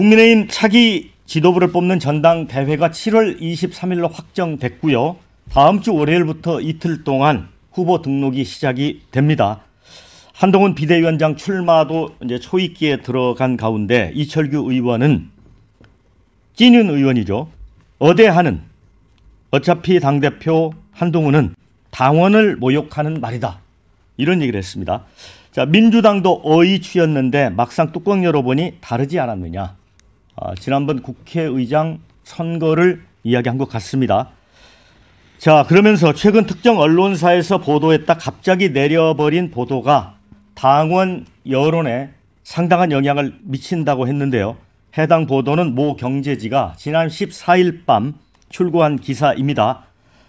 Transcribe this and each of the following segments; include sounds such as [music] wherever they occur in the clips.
국민의힘 차기 지도부를 뽑는 전당대회가 7월 23일로 확정됐고요. 다음 주 월요일부터 이틀 동안 후보 등록이 시작이 됩니다. 한동훈 비대위원장 출마도 이제 초입기에 들어간 가운데 이철규 의원은 찌는 의원이죠. 어대하는 어차피 당대표 한동훈은 당원을 모욕하는 말이다. 이런 얘기를 했습니다. 자, 민주당도 어이 취였는데 막상 뚜껑 열어보니 다르지 않았느냐. 아, 지난번 국회의장 선거를 이야기한 것 같습니다. 자, 그러면서 최근 특정 언론사에서 보도했다 갑자기 내려버린 보도가 당원 여론에 상당한 영향을 미친다고 했는데요. 해당 보도는 모 경제지가 지난 14일 밤 출고한 기사입니다.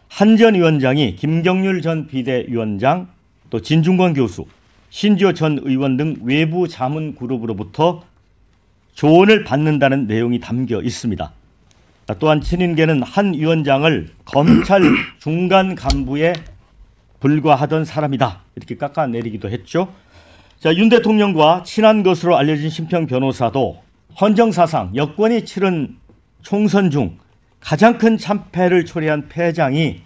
한전 위원장이 김경률 전 비대위원장, 또 진중권 교수, 신지호 전 의원 등 외부 자문 그룹으로부터 조언을 받는다는 내용이 담겨 있습니다. 또한 친인계는 한 위원장을 검찰 [clears throat] 중간 간부에 불과하던 사람이다 이렇게 깎아내리기도 했죠. 자, 윤 대통령과 친한 것으로 알려진 심평 변호사도 헌정사상 여권이 치른 총선 중 가장 큰 참패를 초래한 패장이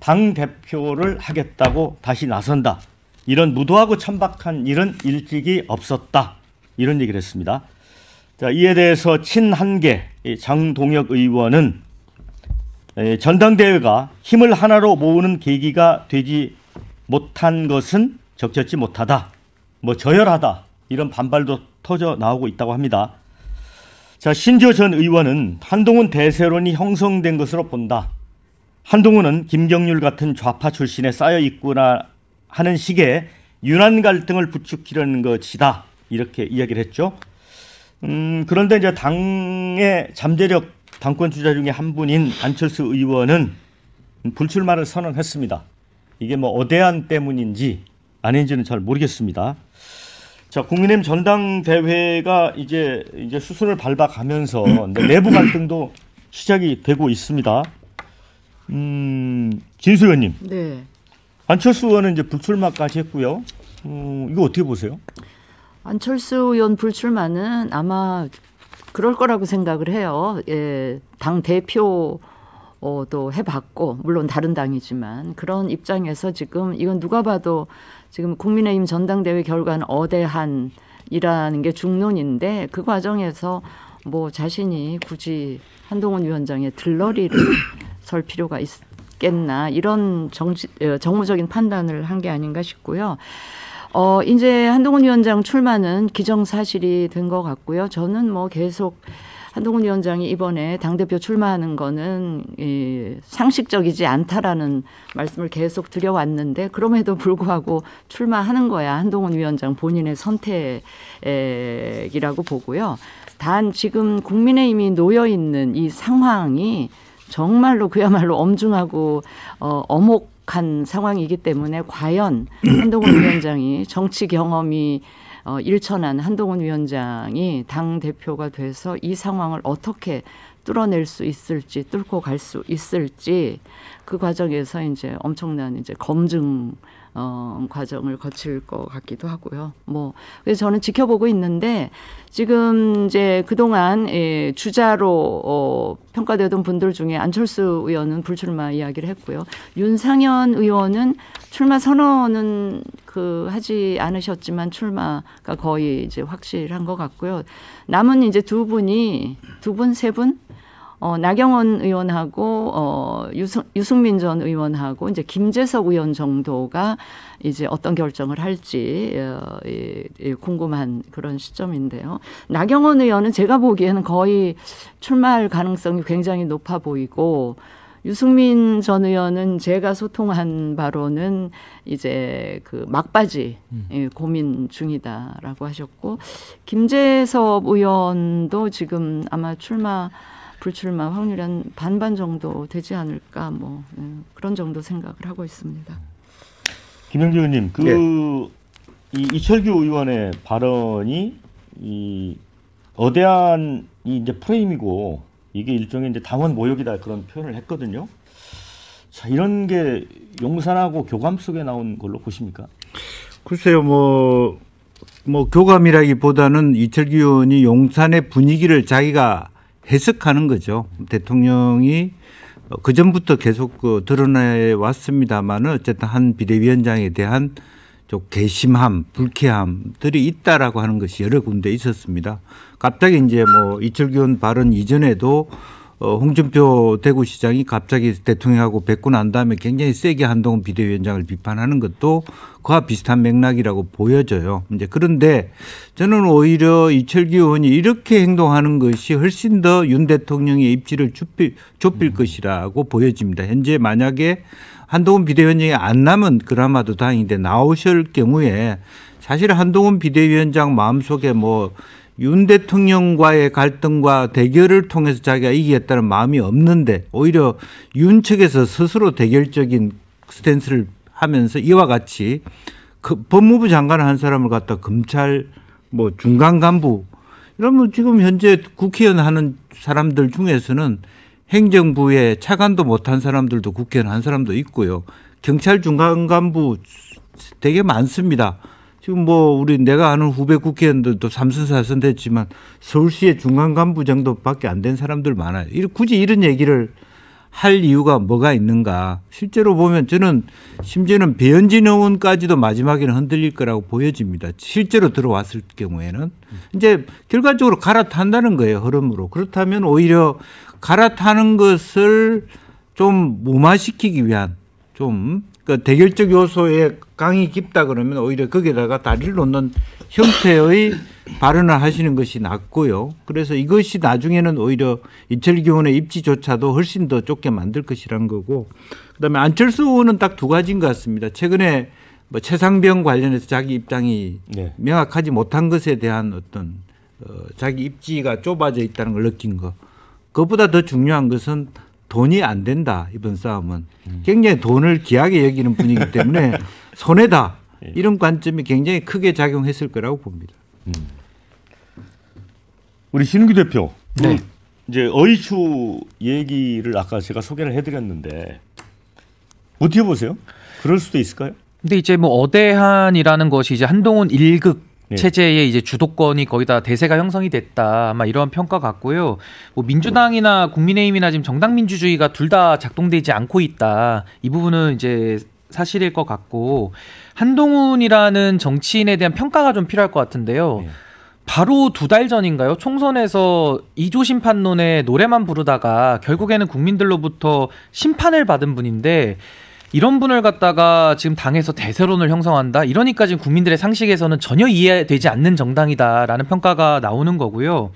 당 대표를 하겠다고 다시 나선다. 이런 무도하고 천박한 일은 일찍이 없었다. 이런 얘기를 했습니다. 자, 이에 대해서 친한계 장동혁 의원은 전당대회가 힘을 하나로 모으는 계기가 되지 못한 것은 적절치 못하다. 뭐 저열하다. 이런 반발도 터져 나오고 있다고 합니다. 자, 신지전 의원은 한동훈 대세론이 형성된 것으로 본다. 한동훈은 김경률 같은 좌파 출신에 쌓여 있구나 하는 식의 유난 갈등을 부추기려는 것이다. 이렇게 이야기를 했죠. 음, 그런데 이제 당의 잠재력 당권 주자 중에 한 분인 안철수 의원은 불출마를 선언했습니다. 이게 뭐 어대한 때문인지 아닌지는 잘 모르겠습니다. 자, 국민의힘 전당대회가 이제 이제 수순을 밟아가면서 [clears throat] 내부 갈등도 시작이 되고 있습니다. 음, 진수 의원님. 네. 안철수 의원은 이제 불출마까지 했고요. 음, 이거 어떻게 보세요? 안철수 의원 불출마는 아마 그럴 거라고 생각을 해요. 예, 당 대표 어, 도 해봤고 물론 다른 당이지만 그런 입장에서 지금 이건 누가 봐도 지금 국민의힘 전당대회 결과는 어대한이라는 게 중론인데 그 과정에서 뭐 자신이 굳이 한동훈 위원장의 들러리를 [clears throat] 설 필요가 있겠나 이런 정 어, 정무적인 판단을 한 게 아닌가 싶고요. 어, 이제 한동훈 위원장 출마는 기정사실이 된 것 같고요. 저는 뭐 계속 한동훈 위원장이 이번에 당대표 출마하는 거는 이 상식적이지 않다라는 말씀을 계속 드려왔는데 그럼에도 불구하고 출마하는 거야 한동훈 위원장 본인의 선택이라고 보고요. 단 지금 국민의힘이 놓여 있는 이 상황이 정말로 그야말로 엄중하고 어, 어목 미숙한 상황이기 때문에 과연 한동훈 [clears throat] 위원장이 정치 경험이 어, 일천한 한동훈 위원장이 당 대표가 돼서 이 상황을 어떻게 뚫어낼 수 있을지 뚫고 갈 수 있을지 그 과정에서 이제 엄청난 이제 검증 어, 과정을 거칠 것 같기도 하고요. 뭐 그래서 저는 지켜보고 있는데 지금 이제 그동안 예, 주자로 어, 평가되던 분들 중에 안철수 의원은 불출마 이야기를 했고요. 윤상현 의원은 출마 선언은 그 하지 않으셨지만 출마가 거의 이제 확실한 것 같고요. 남은 이제 두 분이 두 분, 세 분? 어, 나경원 의원하고 어, 유승, 유승민 전 의원하고 이제 김재석 의원 정도가 이제 어떤 결정을 할지 어, 이, 이 궁금한 그런 시점인데요. 나경원 의원은 제가 보기에는 거의 출마할 가능성이 굉장히 높아 보이고 유승민 전 의원은 제가 소통한 바로는 이제 그 막바지 음. 예, 고민 중이다라고 하셨고 김재섭 의원도 지금 아마 출마 불출마 확률이 한 반반 정도 되지 않을까 뭐 예, 그런 정도 생각을 하고 있습니다. 김영주 의원님, 그 네. 이, 이철규 의원의 발언이 이 거대한 이 이제 프레임이고 이게 일종의 이제 당원 모욕이다 그런 표현을 했거든요. 자 이런 게 용산하고 교감 속에 나온 걸로 보십니까? 글쎄요, 뭐, 뭐 교감이라기보다는 이철규 의원이 용산의 분위기를 자기가 해석하는 거죠. 대통령이 그 전부터 계속 그 드러내 왔습니다만은 어쨌든 한 비대위원장에 대한 좀 개심함, 불쾌함들이 있다라고 하는 것이 여러 군데 있었습니다. 갑자기 이제 뭐 이철균 발언 이전에도 어, 홍준표 대구시장이 갑자기 대통령하고 뵙고 난 다음에 굉장히 세게 한동훈 비대위원장을 비판하는 것도 그와 비슷한 맥락이라고 보여져요. 이제 그런데 저는 오히려 이철기 의원이 이렇게 행동하는 것이 훨씬 더 윤 대통령의 입지를 좁힐, 좁힐 것이라고 보여집니다. 현재 만약에 한동훈 비대위원장이 안 남은 그나마도 다행인데 나오실 경우에 사실 한동훈 비대위원장 마음속에 뭐윤 대통령과의 갈등과 대결을 통해서 자기가 이기겠다는 마음이 없는데 오히려 윤 측에서 스스로 대결적인 스탠스를 하면서 이와 같이 그 법무부 장관 한 사람을 갖다 검찰 뭐 중간 간부 이러면 뭐 지금 현재 국회의원 하는 사람들 중에서는 행정부에 차관도 못한 사람들도 국회의원 한 사람도 있고요. 경찰 중간 간부 되게 많습니다. 지금 뭐 우리 내가 아는 후배 국회의원들도 삼선 사선 됐지만 서울시의 중간 간부 정도밖에 안 된 사람들 많아요. 굳이 이런 얘기를 할 이유가 뭐가 있는가? 실제로 보면 저는 심지어는 배현진 의원까지도 마지막에는 흔들릴 거라고 보여집니다. 실제로 들어왔을 경우에는 이제 결과적으로 갈아탄다는 거예요 흐름으로. 그렇다면 오히려 갈아타는 것을 좀 무마시키기 위한 좀그 그러니까 대결적 요소에 강이 깊다 그러면 오히려 거기다가 에 다리를 놓는 형태의 [coughs] 발언을 하시는 것이 낫고요. 그래서 이것이 나중에는 오히려 이철기 원의 입지조차도 훨씬 더 좁게 만들 것이란 거고 그다음에 안철수 의원은 딱 두 가지인 것 같습니다. 최근에 뭐 최상병 관련해서 자기 입장이 네. 명확하지 못한 것에 대한 어떤 어, 자기 입지가 좁아져 있다는 걸 느낀 거. 그것보다 더 중요한 것은 돈이 안 된다 이번 싸움은 음. 굉장히 돈을 귀하게 여기는 분이기 때문에 [laughs] 손해다 예. 이런 관점이 굉장히 크게 작용했을 거라고 봅니다. 음. 우리 신규 대표, 네. 이제 어이추 얘기를 아까 제가 소개를 해드렸는데 어떻게 보세요? 그럴 수도 있을까요? 근데 이제 뭐 어대한이라는 것이 이제 한동훈 일극 예. 체제의 이제 주도권이 거의 다 대세가 형성이 됐다. 아마 이런 평가 같고요. 뭐 민주당이나 국민의힘이나 지금 정당 민주주의가 둘 다 작동되지 않고 있다. 이 부분은 이제 사실일 것 같고 한동훈이라는 정치인에 대한 평가가 좀 필요할 것 같은데요. 예. 바로 두 달 전인가요? 총선에서 이조 심판론에 노래만 부르다가 결국에는 국민들로부터 심판을 받은 분인데 이런 분을 갖다가 지금 당에서 대세론을 형성한다. 이러니까 지금 국민들의 상식에서는 전혀 이해되지 않는 정당이다라는 평가가 나오는 거고요.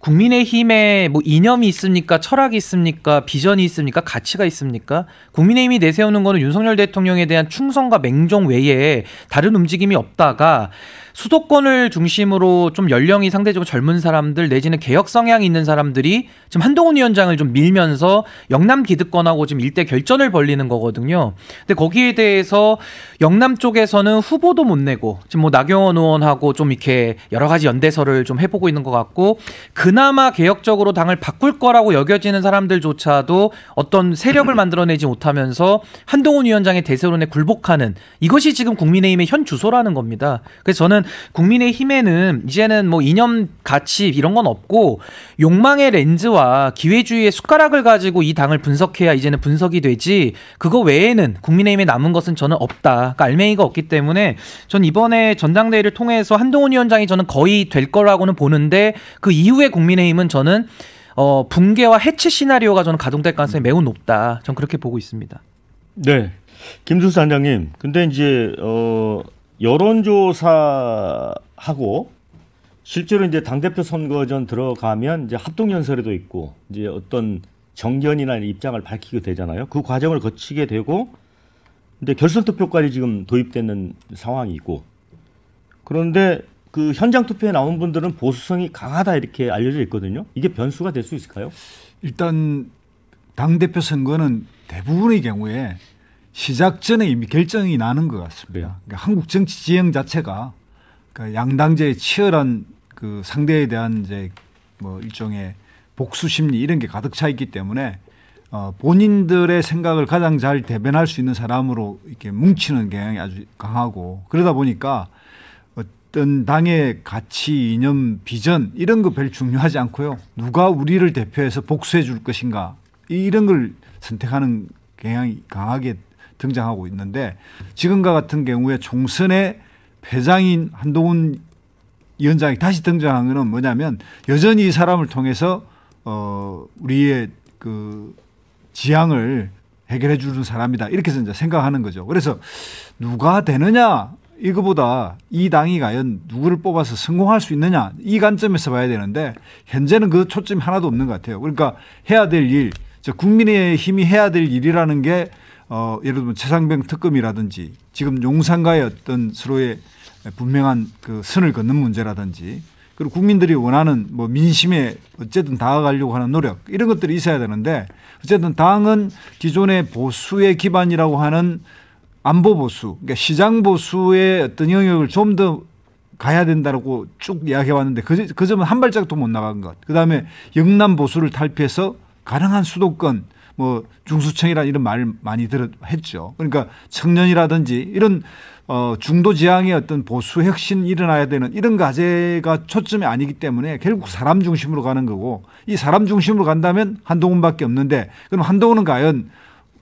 국민의힘에 뭐 이념이 있습니까? 철학이 있습니까? 비전이 있습니까? 가치가 있습니까? 국민의힘이 내세우는 거는 윤석열 대통령에 대한 충성과 맹종 외에 다른 움직임이 없다가 수도권을 중심으로 좀 연령이 상대적으로 젊은 사람들 내지는 개혁 성향이 있는 사람들이 지금 한동훈 위원장을 좀 밀면서 영남 기득권하고 지금 일대 결전을 벌리는 거거든요. 근데 거기에 대해서 영남 쪽에서는 후보도 못 내고 지금 뭐 나경원 의원하고 좀 이렇게 여러 가지 연대설을 좀 해보고 있는 것 같고 그 그나마 개혁적으로 당을 바꿀 거라고 여겨지는 사람들조차도 어떤 세력을 만들어내지 못하면서 한동훈 위원장의 대세론에 굴복하는 이것이 지금 국민의힘의 현 주소라는 겁니다. 그래서 저는 국민의힘에는 이제는 뭐 이념 가치 이런 건 없고 욕망의 렌즈와 기회주의의 숟가락을 가지고 이 당을 분석해야 이제는 분석이 되지 그거 외에는 국민의힘에 남은 것은 저는 없다. 그러니까 알맹이가 없기 때문에 전 이번에 전당대회를 통해서 한동훈 위원장이 저는 거의 될 거라고는 보는데 그 이후에 국민의힘은 저는 어, 붕괴와 해체 시나리오가 저는 가동될 가능성이 매우 높다. 전 그렇게 보고 있습니다. 네. 김준수 단장님. 근데 이제 어, 여론조사하고 실제로 이제 당대표 선거 전 들어가면 이제 합동연설에도 있고 이제 어떤 정견이나 입장을 밝히게 되잖아요. 그 과정을 거치게 되고 근데 결선 투표까지 지금 도입되는 상황이고 그런데 그 현장 투표에 나온 분들은 보수성이 강하다 이렇게 알려져 있거든요. 이게 변수가 될 수 있을까요? 일단 당 대표 선거는 대부분의 경우에 시작 전에 이미 결정이 나는 것 같습니다. 네. 그러니까 한국 정치 지형 자체가 그러니까 양당제의 치열한 그 상대에 대한 이제 뭐 일종의 복수 심리 이런 게 가득 차 있기 때문에 어, 본인들의 생각을 가장 잘 대변할 수 있는 사람으로 이렇게 뭉치는 경향이 아주 강하고 그러다 보니까 어떤 당의 가치, 이념, 비전 이런 거 별 중요하지 않고요. 누가 우리를 대표해서 복수해 줄 것인가 이런 걸 선택하는 경향이 강하게 등장하고 있는데 지금과 같은 경우에 총선의 패장인 한동훈 위원장이 다시 등장한 것은 뭐냐면 여전히 이 사람을 통해서 어 우리의 그 지향을 해결해 주는 사람이다 이렇게 생각하는 거죠. 그래서 누가 되느냐 이거보다 이 당이 과연 누구를 뽑아서 성공할 수 있느냐 이 관점에서 봐야 되는데 현재는 그 초점이 하나도 없는 것 같아요. 그러니까 해야 될 일, 국민의 힘이 해야 될 일이라는 게 어, 예를 들면 최상병 특검이라든지 지금 용산과의 어떤 서로의 분명한 그 선을 걷는 문제라든지 그리고 국민들이 원하는 뭐 민심에 어쨌든 다가가려고 하는 노력 이런 것들이 있어야 되는데 어쨌든 당은 기존의 보수의 기반이라고 하는 안보 보수, 그러니까 시장 보수의 어떤 영역을 좀 더 가야 된다고쭉 이야기해 왔는데 그, 그 점은 한 발짝도 못 나간 것. 그다음에 영남 보수를 탈피해서 가능한 수도권 뭐 중수층이라는 이런 말 많이 들었 했죠. 그러니까 청년이라든지 이런 어 중도 지향의 어떤 보수 혁신 일어나야 되는 이런 과제가 초점이 아니기 때문에 결국 사람 중심으로 가는 거고 이 사람 중심으로 간다면 한동훈밖에 없는데 그럼 한동훈은 과연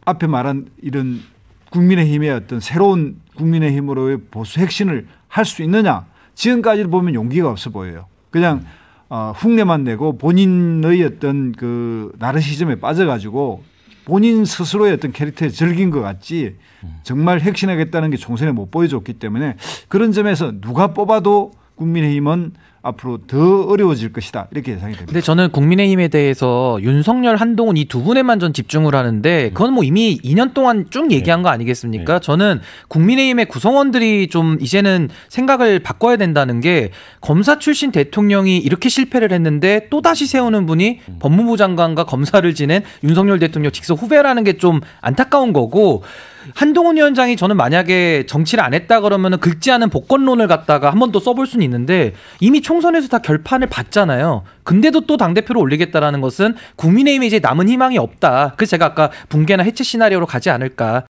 앞에 말한 이런 국민의힘의 어떤 새로운 국민의힘으로의 보수 핵심을 할 수 있느냐 지금까지 보면 용기가 없어 보여요. 그냥 어, 흉내만 내고 본인의 어떤 그 나르시즘에 빠져가지고 본인 스스로의 어떤 캐릭터에 즐긴 것 같지 정말 핵심하겠다는 게 총선에 못 보여줬기 때문에 그런 점에서 누가 뽑아도 국민의힘은 앞으로 더 어려워질 것이다 이렇게 예상이 됩니다. 근데 저는 국민의힘에 대해서 윤석열 한동훈 이 두 분에만 전 집중을 하는데 음. 그건 뭐 이미 2년 동안 쭉 네. 얘기한 거 아니겠습니까? 네. 저는 국민의힘의 구성원들이 좀 이제는 생각을 바꿔야 된다는 게 검사 출신 대통령이 이렇게 실패를 했는데 또 다시 세우는 분이 음. 법무부 장관과 검사를 지낸 윤석열 대통령 직속 후배라는 게 좀 안타까운 거고 한동훈 위원장이 저는 만약에 정치를 안 했다 그러면은 긁지 않은 복권론을 갖다가 한 번 더 써볼 수는 있는데 이미 총선에서 다 결판을 봤잖아요. 근데도 또 당대표로 올리겠다라는 것은 국민의힘에 이제 남은 희망이 없다. 그래서 제가 아까 붕괴나 해체 시나리오로 가지 않을까.